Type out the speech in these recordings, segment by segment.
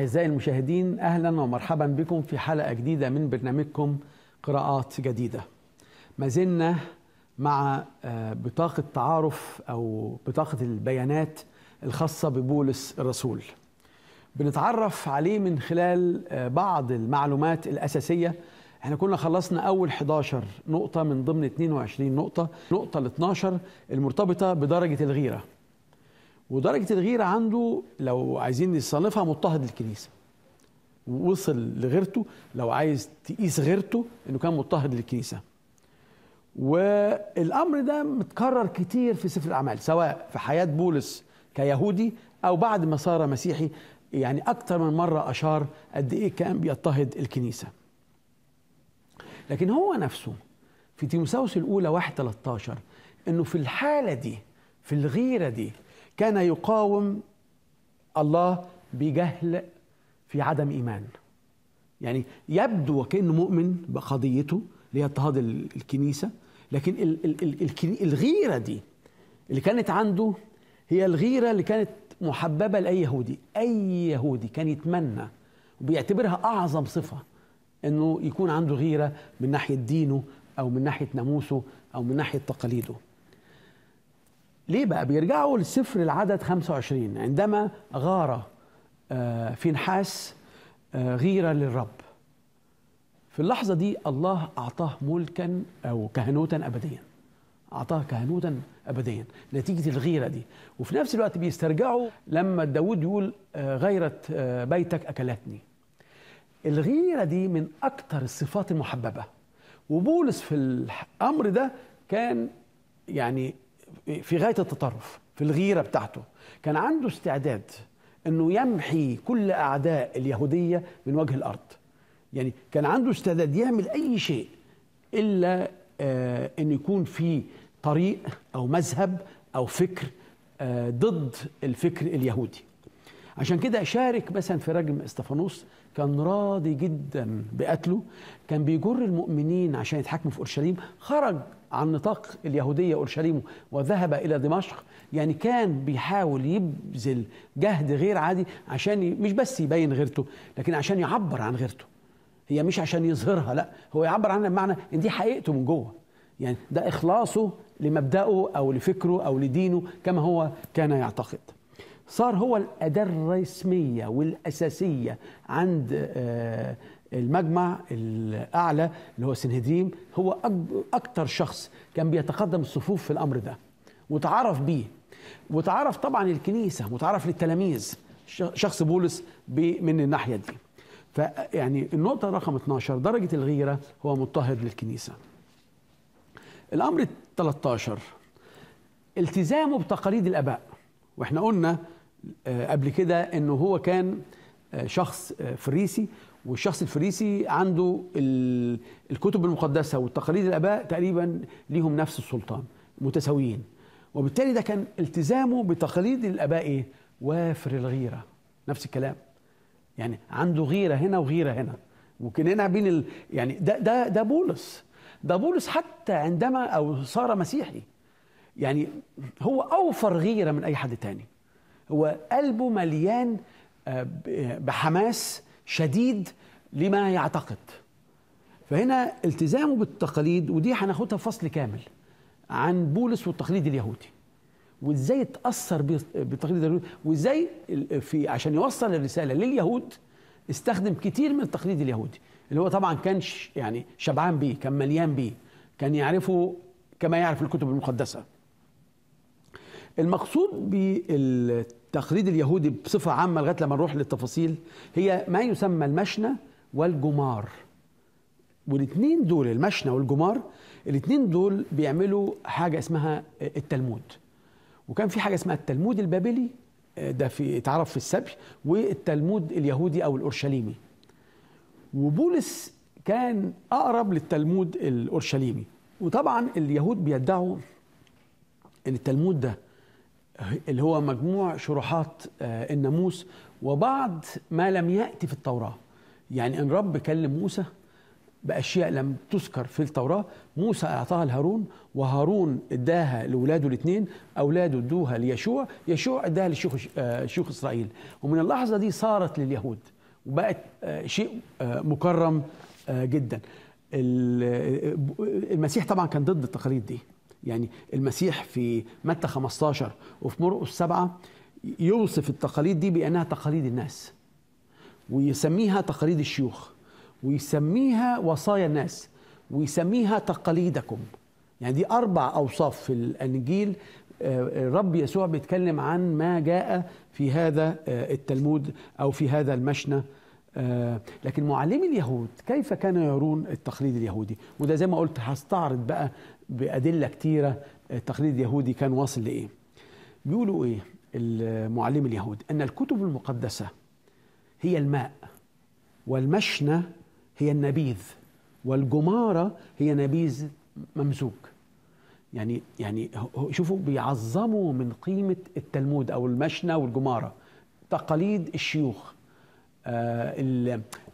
أعزائي المشاهدين أهلا ومرحبا بكم في حلقة جديدة من برنامجكم قراءات جديدة ما زلنا مع آه، بطاقة تعارف أو بطاقة البيانات الخاصة ببولس الرسول بنتعرف عليه من خلال آه، بعض المعلومات الأساسية احنا كنا خلصنا أول 11 نقطة من ضمن 22 نقطة نقطة ال 12 المرتبطة بدرجة الغيرة ودرجة الغيرة عنده لو عايزين نصنفها مضطهد للكنيسة وصل لغيرته لو عايز تقيس غيرته انه كان مضطهد للكنيسه والامر ده متكرر كتير في سفر الاعمال سواء في حياه بولس كيهودي او بعد ما صار مسيحي يعني اكتر من مره اشار قد ايه كان بيضطهد الكنيسه لكن هو نفسه في تيموساوس الاولى 1 13 انه في الحاله دي في الغيره دي كان يقاوم الله بجهل في عدم إيمان يعني يبدو وكأنه مؤمن بقضيته اللي هي اضطهاد الكنيسة لكن ال ال ال الغيرة دي اللي كانت عنده هي الغيرة اللي كانت محببة لأي يهودي أي يهودي كان يتمنى وبيعتبرها أعظم صفة أنه يكون عنده غيرة من ناحية دينه أو من ناحية ناموسه أو من ناحية تقاليده ليه بقى بيرجعوا لسفر العدد 25 عندما غار آه، في نحاس آه، غيرة للرب في اللحظة دي الله أعطاه ملكا أو كهنوتا أبديا أعطاه كهنوتا أبديا نتيجة الغيرة دي وفي نفس الوقت بيسترجعوا لما داود يقول آه، غيرة بيتك أكلتني الغيرة دي من أكثر الصفات المحببة وبولس في الأمر ده كان يعني في غايه التطرف في الغيره بتاعته كان عنده استعداد انه يمحي كل اعداء اليهوديه من وجه الارض يعني كان عنده استعداد يعمل اي شيء الا آه ان يكون في طريق او مذهب او فكر آه ضد الفكر اليهودي عشان كده شارك مثلا في رجم استفانوس كان راضي جدا بقتله كان بيجر المؤمنين عشان يتحكموا في اورشليم خرج عن نطاق اليهودية أورشليم وذهب إلى دمشق يعني كان بيحاول يبذل جهد غير عادي عشان مش بس يبين غيرته لكن عشان يعبر عن غيرته هي مش عشان يظهرها لا هو يعبر عنها بمعنى ان دي حقيقته من جوه يعني ده إخلاصه لمبدأه أو لفكره أو لدينه كما هو كان يعتقد صار هو الأداة الرسمية والأساسية عند آه، المجمع الاعلى اللي هو سنهدريم هو اكتر شخص كان بيتقدم الصفوف في الامر ده وتعرف بيه وتعرف طبعا الكنيسه وتعرف للتلاميذ شخص بولس من الناحيه دي فيعني النقطه رقم 12 درجه الغيره هو مضطهد للكنيسه الامر 13 التزامه بتقاليد الاباء واحنا قلنا آه، قبل كده انه هو كان آه، شخص آه، فريسي والشخص الفريسي عنده الكتب المقدسه والتقاليد الاباء تقريبا ليهم نفس السلطان متساويين وبالتالي ده كان التزامه بتقاليد الاباء ايه؟ وافر الغيره نفس الكلام يعني عنده غيره هنا وغيره هنا هنا بين ال... يعني ده ده ده بولس ده بولس حتى عندما او صار مسيحي يعني هو اوفر غيره من اي حد تاني هو قلبه مليان آه، بحماس شديد لما يعتقد فهنا التزامه بالتقاليد ودي هناخدها فصل كامل عن بولس والتقليد اليهودي وازاي اتاثر بالتقليد اليهودي وازاي في عشان يوصل الرساله لليهود استخدم كتير من التقليد اليهودي اللي هو طبعا كان يعني شبعان بيه كان مليان بيه كان يعرفه كما يعرف الكتب المقدسه المقصود بالتقليد اليهودي بصفة عامة لغاية لما نروح للتفاصيل هي ما يسمى المشنة والجمار والاثنين دول المشنة والجمار الاثنين دول بيعملوا حاجة اسمها التلمود وكان في حاجة اسمها التلمود البابلي ده في اتعرف في السبي والتلمود اليهودي أو الأورشليمي وبولس كان أقرب للتلمود الأورشليمي وطبعا اليهود بيدعوا ان التلمود ده اللي هو مجموع شروحات الناموس آه، وبعض ما لم يأتي في التوراة يعني إن رب كلم موسى بأشياء لم تذكر في التوراة موسى أعطاها لهارون وهارون اداها لأولاده الاثنين أولاده ادوها ليشوع يشوع اداها لشيوخ آه، شيوخ إسرائيل ومن اللحظة دي صارت لليهود وبقت آه، شيء مكرم جدا المسيح طبعا كان ضد التقاليد دي يعني المسيح في متى 15 وفي مرقس 7 يوصف التقاليد دي بأنها تقاليد الناس ويسميها تقاليد الشيوخ ويسميها وصايا الناس ويسميها تقاليدكم يعني دي أربع أوصاف في الأنجيل آه، الرب يسوع بيتكلم عن ما جاء في هذا آه، التلمود أو في هذا المشنى آه، لكن معلمي اليهود كيف كانوا يرون التقليد اليهودي وده زي ما قلت هستعرض بقى بادله كتيره التقليد اليهودي كان واصل لايه بيقولوا ايه المعلم اليهود ان الكتب المقدسه هي الماء والمشنى هي النبيذ والجماره هي نبيذ ممزوج يعني يعني شوفوا بيعظموا من قيمه التلمود او المشنى والجماره تقاليد الشيوخ آه،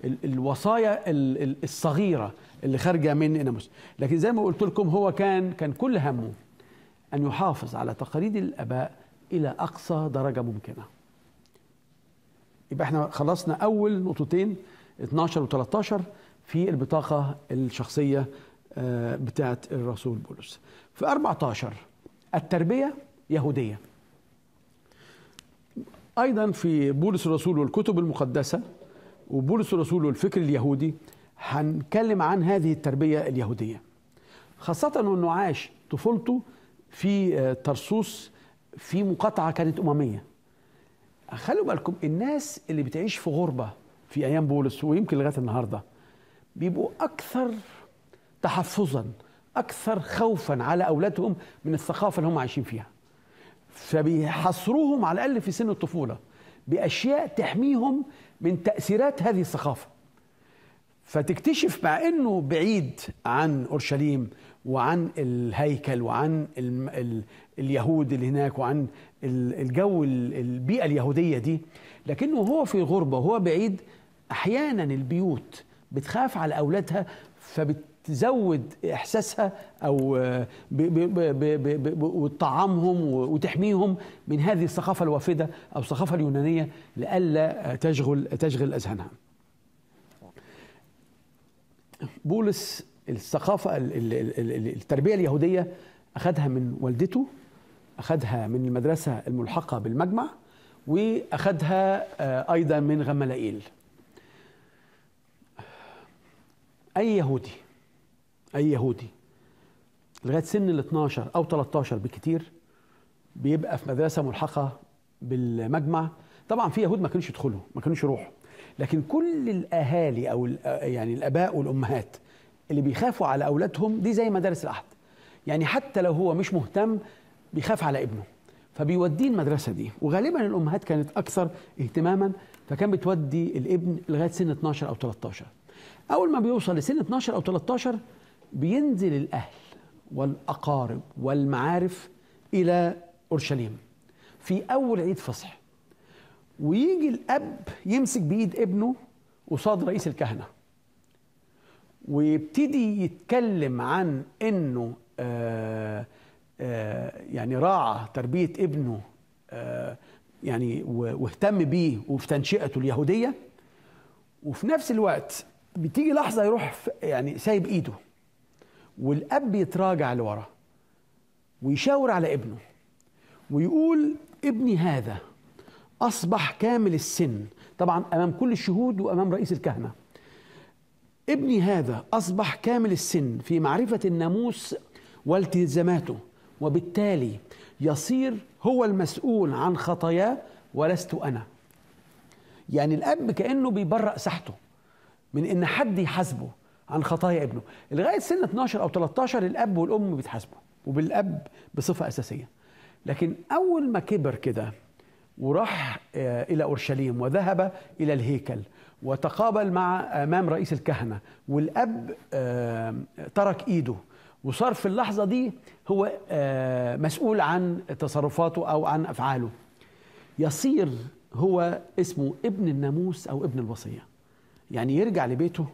الوصايا الصغيرة اللي خارجة من ناموس لكن زي ما قلت لكم هو كان كان كل همه أن يحافظ على تقاليد الآباء إلى أقصى درجة ممكنة يبقى احنا خلصنا أول نقطتين 12 و13 في البطاقة الشخصية آه، بتاعة الرسول بولس في 14 التربية يهودية أيضا في بولس الرسول والكتب المقدسة وبولس الرسول والفكر اليهودي هنتكلم عن هذه التربية اليهودية خاصة أنه عاش طفولته في آه، ترسوس في مقاطعة كانت أممية خلوا بالكم الناس اللي بتعيش في غربة في أيام بولس ويمكن لغاية النهاردة بيبقوا أكثر تحفظا أكثر خوفا على أولادهم من الثقافة اللي هم عايشين فيها فبيحصروهم على الاقل في سن الطفوله باشياء تحميهم من تاثيرات هذه الثقافه فتكتشف مع انه بعيد عن اورشليم وعن الهيكل وعن الـ الـ اليهود اللي هناك وعن الجو البيئه اليهوديه دي لكنه هو في غربه وهو بعيد احيانا البيوت بتخاف على اولادها فبت تزود احساسها او آه، وتطعمهم وتحميهم من هذه الثقافه الوافده او الثقافه اليونانيه لئلا تشغل تشغل اذهانها. بولس الثقافه التربيه اليهوديه اخذها من والدته اخذها من المدرسه الملحقه بالمجمع واخذها آه، ايضا من غملائيل. اي يهودي اي يهودي لغايه سن ال 12 او 13 بكتير بيبقى في مدرسه ملحقه بالمجمع طبعا في يهود ما كانوش يدخلوا ما كانوش يروحوا لكن كل الاهالي او يعني الاباء والامهات اللي بيخافوا على اولادهم دي زي مدارس الاحد يعني حتى لو هو مش مهتم بيخاف على ابنه فبيوديه المدرسه دي وغالبا الامهات كانت اكثر اهتماما فكان بتودي الابن لغايه سن 12 او 13 اول ما بيوصل لسن 12 او 13 بينزل الأهل والأقارب والمعارف إلى أورشليم في أول عيد فصح ويجي الأب يمسك بإيد ابنه قصاد رئيس الكهنة ويبتدي يتكلم عن إنه آآ آه، آآ آه، يعني راعى تربية ابنه آه، يعني واهتم بيه وفي تنشئته اليهودية وفي نفس الوقت بتيجي لحظة يروح يعني سايب إيده والاب يتراجع لورا ويشاور على ابنه ويقول ابني هذا اصبح كامل السن طبعا امام كل الشهود وامام رئيس الكهنه ابني هذا اصبح كامل السن في معرفه الناموس والتزاماته وبالتالي يصير هو المسؤول عن خطاياه ولست انا يعني الاب كانه بيبرأ ساحته من ان حد يحاسبه عن خطايا ابنه لغايه سن 12 او 13 الاب والام بيتحاسبوا وبالاب بصفه اساسيه لكن اول ما كبر كده وراح آه، الى اورشليم وذهب الى الهيكل وتقابل مع امام رئيس الكهنه والاب آه، ترك ايده وصار في اللحظه دي هو آه، مسؤول عن تصرفاته او عن افعاله يصير هو اسمه ابن الناموس او ابن الوصيه يعني يرجع لبيته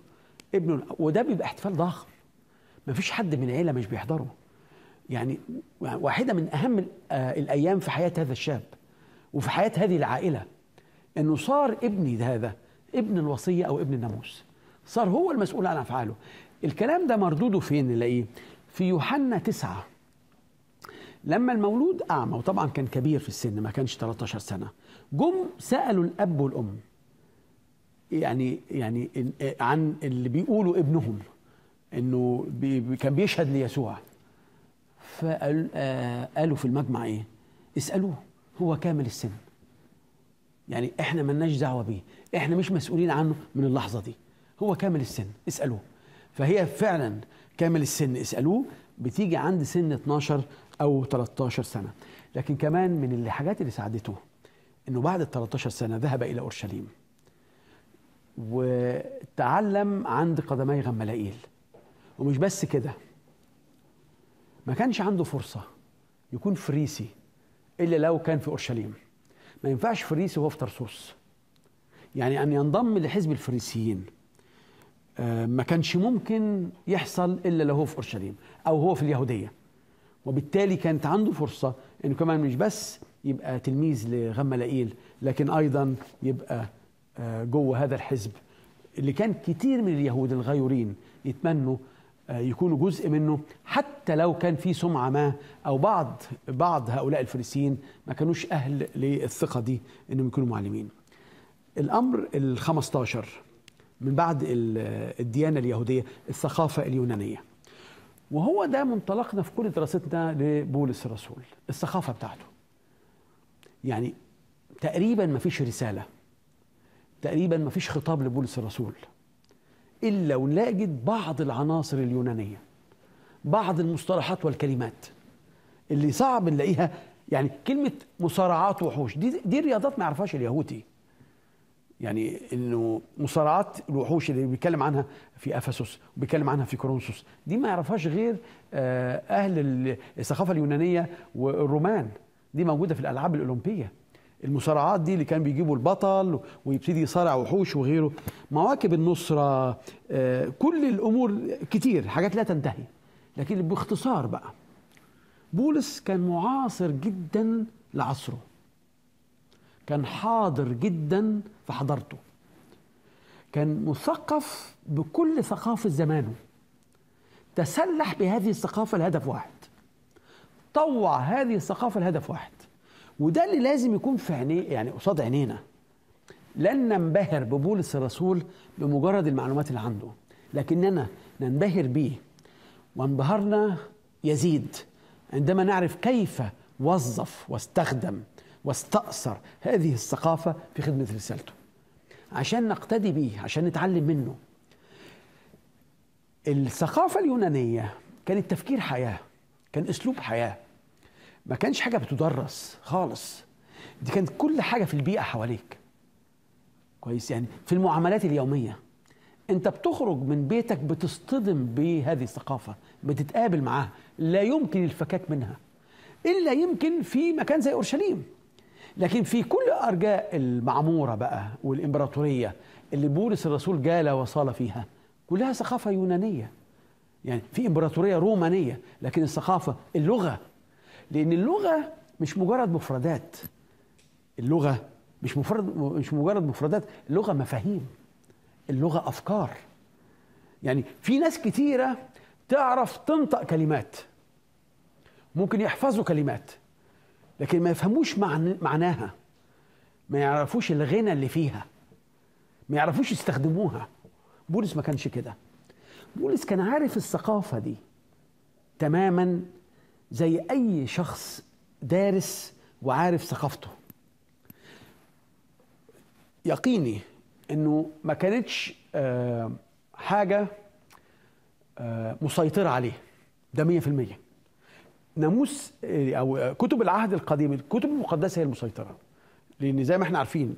ابنه وده بيبقى احتفال ضخم مفيش حد من عيله مش بيحضره يعني واحده من اهم آه، الايام في حياه هذا الشاب وفي حياه هذه العائله انه صار ابني ده هذا ابن الوصيه او ابن الناموس صار هو المسؤول عن افعاله الكلام ده مردوده فين نلاقيه في يوحنا تسعة لما المولود أعمى وطبعا كان كبير في السن ما كانش 13 سنة جم سألوا الأب والأم يعني يعني عن اللي بيقولوا ابنهم انه بي كان بيشهد ليسوع فقال آه في المجمع ايه اسالوه هو كامل السن يعني احنا مالناش دعوه بيه احنا مش مسؤولين عنه من اللحظه دي هو كامل السن اسالوه فهي فعلا كامل السن اسالوه بتيجي عند سن 12 او 13 سنه لكن كمان من الحاجات اللي ساعدته انه بعد ال 13 سنه ذهب الى اورشليم وتعلم عند قدمي غملائيل ومش بس كده ما كانش عنده فرصة يكون فريسي إلا لو كان في أورشليم ما ينفعش فريسي وهو في ترسوس يعني أن ينضم لحزب الفريسيين آه، ما كانش ممكن يحصل إلا لو هو في أورشليم أو هو في اليهودية وبالتالي كانت عنده فرصة إنه كمان مش بس يبقى تلميذ لغملائيل لكن أيضا يبقى آه، جوه هذا الحزب اللي كان كتير من اليهود الغيورين يتمنوا آه، يكونوا جزء منه حتى لو كان في سمعة ما أو بعض بعض هؤلاء الفريسيين ما كانوش أهل للثقة دي إنهم يكونوا معلمين الأمر ال 15 من بعد الديانة اليهودية الثقافة اليونانية وهو ده منطلقنا في كل دراستنا لبولس الرسول الثقافة بتاعته يعني تقريبا ما فيش رسالة تقريبا ما فيش خطاب لبولس الرسول إلا ونجد بعض العناصر اليونانية بعض المصطلحات والكلمات اللي صعب نلاقيها يعني كلمة مصارعات وحوش دي دي رياضات ما يعرفهاش اليهودي يعني انه مصارعات الوحوش اللي بيتكلم عنها في افسس وبيتكلم عنها في كورنثوس دي ما يعرفهاش غير آه، اهل الثقافه اليونانيه والرومان دي موجوده في الالعاب الاولمبيه المصارعات دي اللي كان بيجيبوا البطل ويبتدي يصارع وحوش وغيره مواكب النصرة آه، كل الأمور كتير حاجات لا تنتهي لكن باختصار بقى بولس كان معاصر جدا لعصره كان حاضر جدا في حضارته كان مثقف بكل ثقافة زمانه تسلح بهذه الثقافة لهدف واحد طوع هذه الثقافة لهدف واحد وده اللي لازم يكون في عينيه يعني قصاد عينينا لن ننبهر ببولس الرسول بمجرد المعلومات اللي عنده لكننا ننبهر به وانبهارنا يزيد عندما نعرف كيف وظف واستخدم واستأثر هذه الثقافة في خدمة رسالته عشان نقتدي به عشان نتعلم منه الثقافة اليونانية كانت تفكير حياة كان أسلوب حياة ما كانش حاجه بتدرس خالص دي كانت كل حاجه في البيئه حواليك كويس يعني في المعاملات اليوميه انت بتخرج من بيتك بتصطدم بهذه الثقافه بتتقابل معاها لا يمكن الفكاك منها الا يمكن في مكان زي اورشليم لكن في كل ارجاء المعموره بقى والامبراطوريه اللي بولس الرسول جال وصال فيها كلها ثقافه يونانيه يعني في امبراطوريه رومانيه لكن الثقافه اللغه لان اللغه مش مجرد مفردات اللغه مش مفرد مش مجرد مفردات اللغه مفاهيم اللغه افكار يعني في ناس كتيره تعرف تنطق كلمات ممكن يحفظوا كلمات لكن ما يفهموش معن معناها ما يعرفوش الغنى اللي فيها ما يعرفوش يستخدموها بولس ما كانش كده بولس كان عارف الثقافه دي تماما زي اي شخص دارس وعارف ثقافته يقيني انه ما كانتش آه، حاجه آه، مسيطره عليه ده 100% ناموس آه، او كتب العهد القديم الكتب المقدسه هي المسيطره لان زي ما احنا عارفين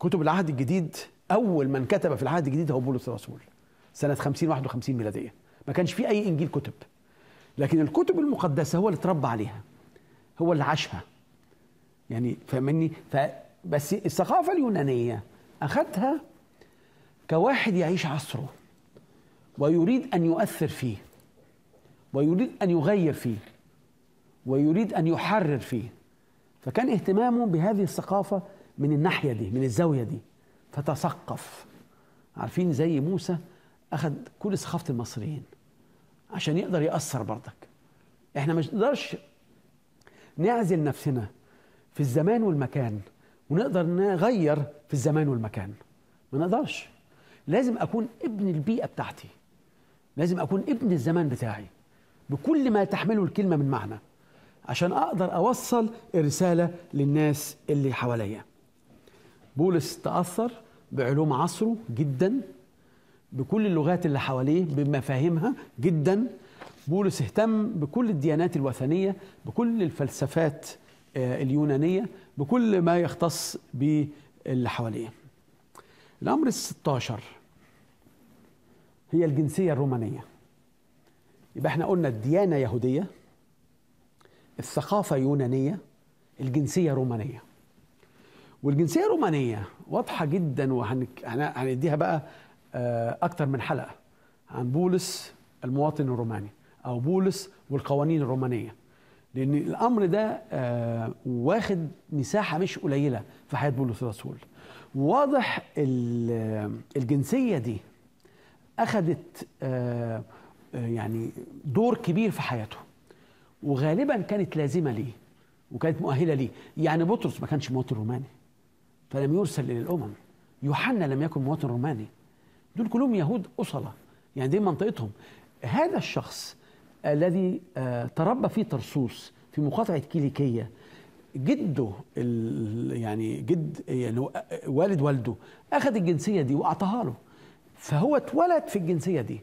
كتب العهد الجديد اول من كتب في العهد الجديد هو بولس الرسول سنه 50 51 ميلاديه ما كانش في اي انجيل كتب لكن الكتب المقدسه هو اللي اتربى عليها هو اللي عاشها يعني فاهمني ف بس الثقافه اليونانيه اخذها كواحد يعيش عصره ويريد ان يؤثر فيه ويريد ان يغير فيه ويريد ان يحرر فيه فكان اهتمامه بهذه الثقافه من الناحيه دي من الزاويه دي فتثقف عارفين زي موسى اخذ كل ثقافه المصريين عشان يقدر يأثر برضك احنا مش نقدرش نعزل نفسنا في الزمان والمكان ونقدر نغير في الزمان والمكان ما نقدرش لازم اكون ابن البيئه بتاعتي لازم اكون ابن الزمان بتاعي بكل ما تحمله الكلمه من معنى عشان اقدر اوصل الرساله للناس اللي حواليا بولس تاثر بعلوم عصره جدا بكل اللغات اللي حواليه بمفاهيمها جدا بولس اهتم بكل الديانات الوثنية بكل الفلسفات آه، اليونانية بكل ما يختص باللي حواليه الأمر الستاشر هي الجنسية الرومانية يبقى احنا قلنا الديانة يهودية الثقافة يونانية الجنسية رومانية والجنسية الرومانية واضحة جدا وهنديها بقى آه، أكثر من حلقة عن بولس المواطن الروماني أو بولس والقوانين الرومانية لأن الأمر ده آه، واخد مساحة مش قليلة في حياة بولس الرسول واضح الجنسية دي أخدت آه، يعني دور كبير في حياته وغالبا كانت لازمة ليه وكانت مؤهلة ليه يعني بطرس ما كانش مواطن روماني فلم يرسل إلى الأمم يوحنا لم يكن مواطن روماني دول كلهم يهود أصلة يعني دي منطقتهم هذا الشخص الذي آه، تربى في طرسوس في مقاطعة كيليكية جده يعني جد يعني آه، والد والده أخذ الجنسية دي وأعطاها له فهو اتولد في الجنسية دي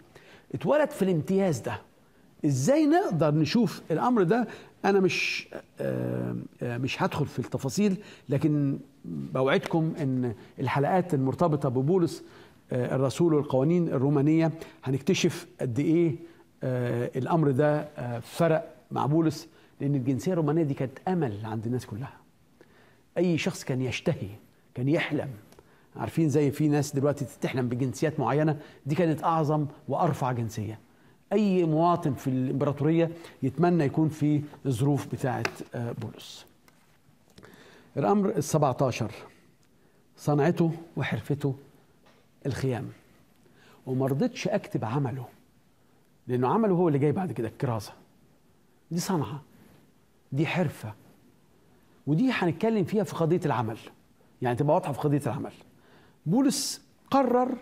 اتولد في الامتياز ده ازاي نقدر نشوف الامر ده انا مش آه, آه، مش هدخل في التفاصيل لكن بوعدكم ان الحلقات المرتبطه ببولس آه، الرسول والقوانين الرومانيه هنكتشف قد ايه آه، الامر ده آه، فرق مع بولس لان الجنسيه الرومانيه دي كانت امل عند الناس كلها اي شخص كان يشتهي كان يحلم عارفين زي في ناس دلوقتي تحلم بجنسيات معينه دي كانت اعظم وارفع جنسيه اي مواطن في الامبراطوريه يتمنى يكون في الظروف بتاعه بولس الامر ال 17 صنعته وحرفته الخيام وما رضيتش اكتب عمله لانه عمله هو اللي جاي بعد كده الكراسه دي صنعه دي حرفه ودي هنتكلم فيها في قضيه العمل يعني تبقى واضحه في قضيه العمل بولس قرر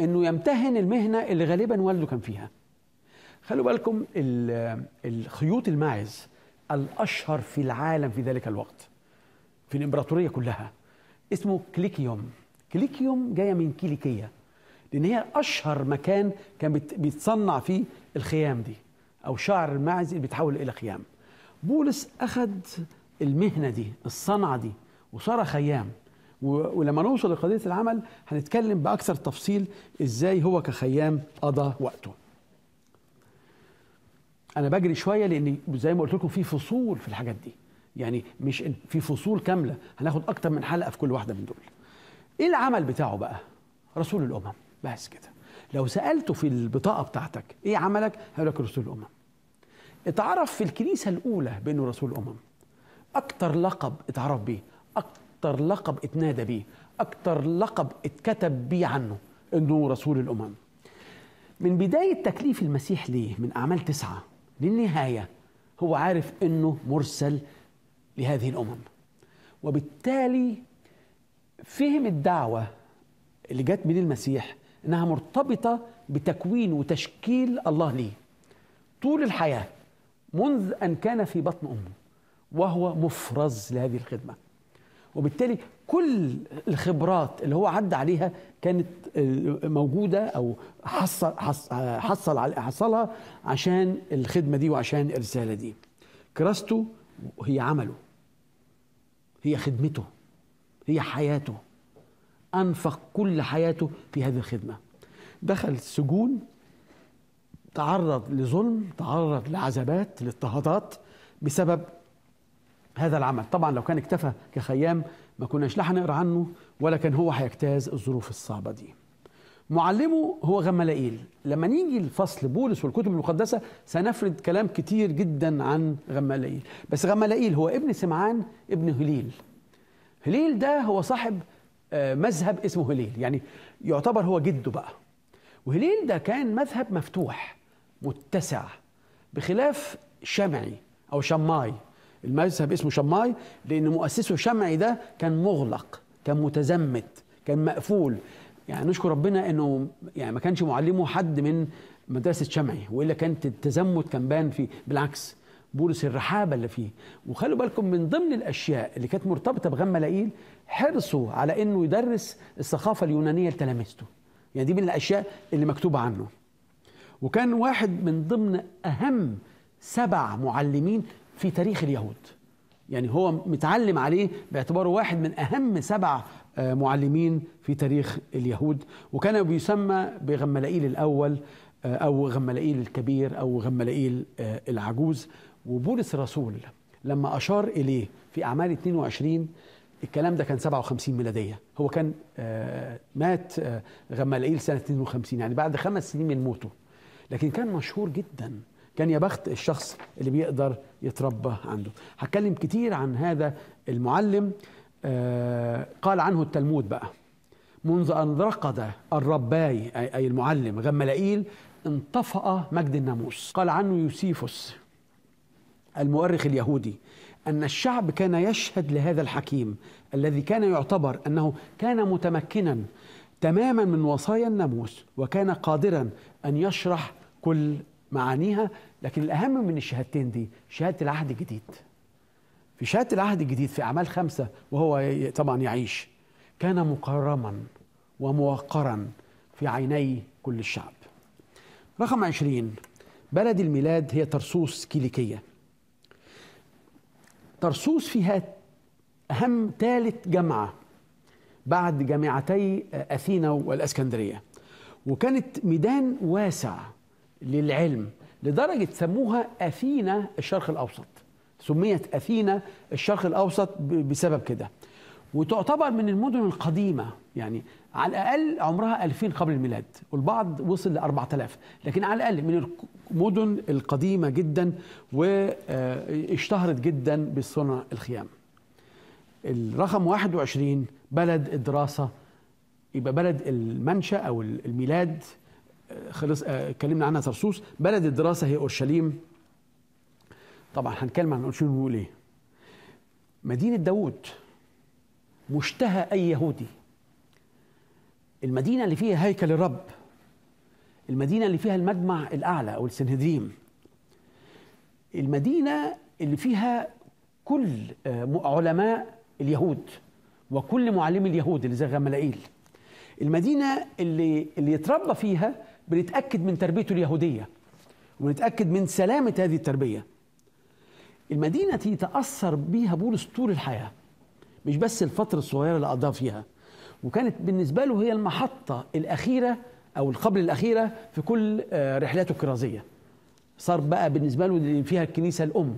انه يمتهن المهنه اللي غالبا والده كان فيها خلوا بالكم الخيوط الماعز الاشهر في العالم في ذلك الوقت في الامبراطوريه كلها اسمه كليكيوم كليكيوم جايه من كيليكيه لان هي اشهر مكان كان بيتصنع فيه الخيام دي او شعر الماعز اللي بيتحول الى خيام بولس اخذ المهنه دي الصنعه دي وصار خيام ولما نوصل لقضيه العمل هنتكلم باكثر تفصيل ازاي هو كخيام قضى وقته انا بجري شويه لان زي ما قلت لكم في فصول في الحاجات دي يعني مش في فصول كامله هناخد اكتر من حلقه في كل واحده من دول ايه العمل بتاعه بقى رسول الامم بس كده لو سالته في البطاقه بتاعتك ايه عملك هيقول لك رسول الامم اتعرف في الكنيسه الاولى بانه رسول الامم اكتر لقب اتعرف بيه اكتر لقب اتنادى بيه اكتر لقب اتكتب بيه عنه انه رسول الامم من بدايه تكليف المسيح ليه من اعمال تسعه للنهايه هو عارف انه مرسل لهذه الامم وبالتالي فهم الدعوة اللي جت من المسيح إنها مرتبطة بتكوين وتشكيل الله ليه طول الحياة منذ أن كان في بطن أمه وهو مفرز لهذه الخدمة وبالتالي كل الخبرات اللي هو عدى عليها كانت آه، موجودة أو حصل, آه، حصل حصلها عشان الخدمة دي وعشان الرسالة دي كراسته هي عمله هي خدمته هي حياته أنفق كل حياته في هذه الخدمة دخل السجون تعرض لظلم تعرض لعذابات لاضطهادات بسبب هذا العمل طبعا لو كان اكتفى كخيام ما كناش لا هنقرا عنه ولا كان هو هيجتاز الظروف الصعبة دي معلمه هو غملائيل لما نيجي لفصل بولس والكتب المقدسة سنفرد كلام كتير جدا عن غملائيل بس غملائيل هو ابن سمعان ابن هليل هليل ده هو صاحب آه، مذهب اسمه هليل يعني يعتبر هو جده بقى وهليل ده كان مذهب مفتوح متسع بخلاف شمعي أو شماي المذهب اسمه شماي لأن مؤسسه شمعي ده كان مغلق كان متزمت كان مقفول يعني نشكر ربنا انه يعني ما كانش معلمه حد من مدرسه شمعي والا كانت التزمت كان بان فيه بالعكس بولس الرحابه اللي فيه وخلوا بالكم من ضمن الاشياء اللي كانت مرتبطه بغم ملاقيل حرصوا على انه يدرس الثقافه اليونانيه لتلامذته يعني دي من الاشياء اللي مكتوبه عنه وكان واحد من ضمن اهم سبع معلمين في تاريخ اليهود يعني هو متعلم عليه باعتباره واحد من اهم سبع آه، معلمين في تاريخ اليهود وكان بيسمى بغملائيل الاول آه، او غملائيل الكبير او غملائيل آه، العجوز وبولس الرسول لما أشار إليه في أعمال 22 الكلام ده كان 57 ميلادية هو كان آه، مات آه، غمالئيل سنة 52 يعني بعد خمس سنين من موته لكن كان مشهور جدا كان يا بخت الشخص اللي بيقدر يتربى عنده هتكلم كتير عن هذا المعلم آه، قال عنه التلمود بقى منذ أن رقد الرباي أي المعلم غملائيل انطفأ مجد الناموس قال عنه يوسيفوس المؤرخ اليهودي أن الشعب كان يشهد لهذا الحكيم الذي كان يعتبر أنه كان متمكنا تماما من وصايا الناموس وكان قادرا أن يشرح كل معانيها لكن الأهم من الشهادتين دي شهادة العهد الجديد في شهادة العهد الجديد في أعمال خمسة وهو طبعا يعيش كان مكرما وموقرا في عيني كل الشعب رقم عشرين بلد الميلاد هي ترسوس كيليكيه طرسوس فيها أهم ثالث جامعة بعد جامعتي أثينا والأسكندرية وكانت ميدان واسع للعلم لدرجة سموها أثينا الشرق الأوسط سميت أثينا الشرق الأوسط بسبب كده وتعتبر من المدن القديمة يعني على الأقل عمرها 2000 قبل الميلاد والبعض وصل ل 4000 لكن على الأقل من المدن القديمة جدا واشتهرت آه، جدا بصنع الخيام الرقم 21 بلد الدراسة يبقى بلد المنشأ أو الميلاد آه، خلص آه، اتكلمنا عنها ترسوس بلد الدراسة هي أورشليم طبعا هنتكلم عن أورشليم وليه مدينة داوود مشتهى أي يهودي المدينة اللي فيها هيكل الرب المدينة اللي فيها المجمع الأعلى أو السنهدريم المدينة اللي فيها كل آه، علماء اليهود وكل معلمي اليهود اللي زي غملائيل المدينة اللي اللي يتربى فيها بنتأكد من تربيته اليهودية ونتأكد من سلامة هذه التربية المدينة التي تأثر بيها بولس طول الحياة مش بس الفترة الصغيرة اللي قضاها فيها وكانت بالنسبة له هي المحطة الأخيرة أو القبل الأخيرة في كل آه، رحلاته الكرازية صار بقى بالنسبة له فيها الكنيسة الأم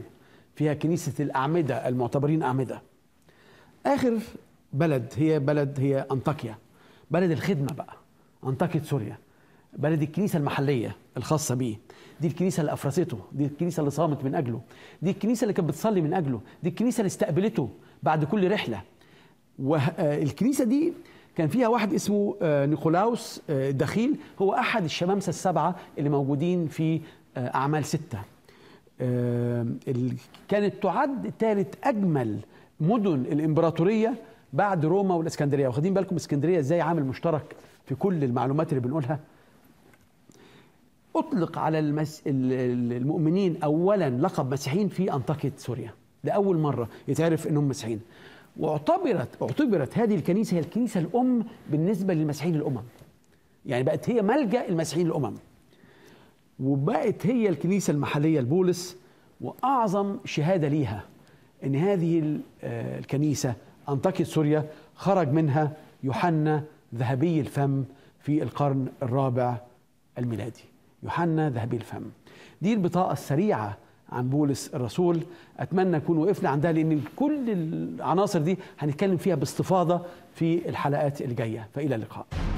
فيها كنيسة الأعمدة المعتبرين أعمدة آخر بلد هي بلد هي أنطاكيا بلد الخدمة بقى أنطاكيا سوريا بلد الكنيسة المحلية الخاصة بيه دي الكنيسة اللي أفرسته دي الكنيسة اللي صامت من أجله دي الكنيسة اللي كانت بتصلي من أجله دي الكنيسة اللي استقبلته بعد كل رحله والكنيسه آه، دي كان فيها واحد اسمه آه، نيقولاوس آه، دخيل هو احد الشمامسه السبعه اللي موجودين في اعمال سته كانت تعد ثالث اجمل مدن الامبراطوريه بعد روما والاسكندريه واخدين بالكم اسكندريه ازاي عامل مشترك في كل المعلومات اللي بنقولها اطلق على المس... المؤمنين اولا لقب مسيحيين في انطاكيه سوريا لاول مره يتعرف انهم مسيحيين واعتبرت اعتبرت هذه الكنيسه هي الكنيسه الام بالنسبه للمسيحيين الامم يعني بقت هي ملجا المسيحيين الامم وبقت هي الكنيسه المحليه البولس واعظم شهاده ليها ان هذه آه، الكنيسه انطاكيه سوريا خرج منها يوحنا ذهبي الفم في القرن الرابع الميلادي يوحنا ذهبي الفم دي البطاقه السريعه عن بولس الرسول اتمنى نكون وقفنا عندها لان كل العناصر دي هنتكلم فيها باستفاضه في الحلقات الجايه فالى اللقاء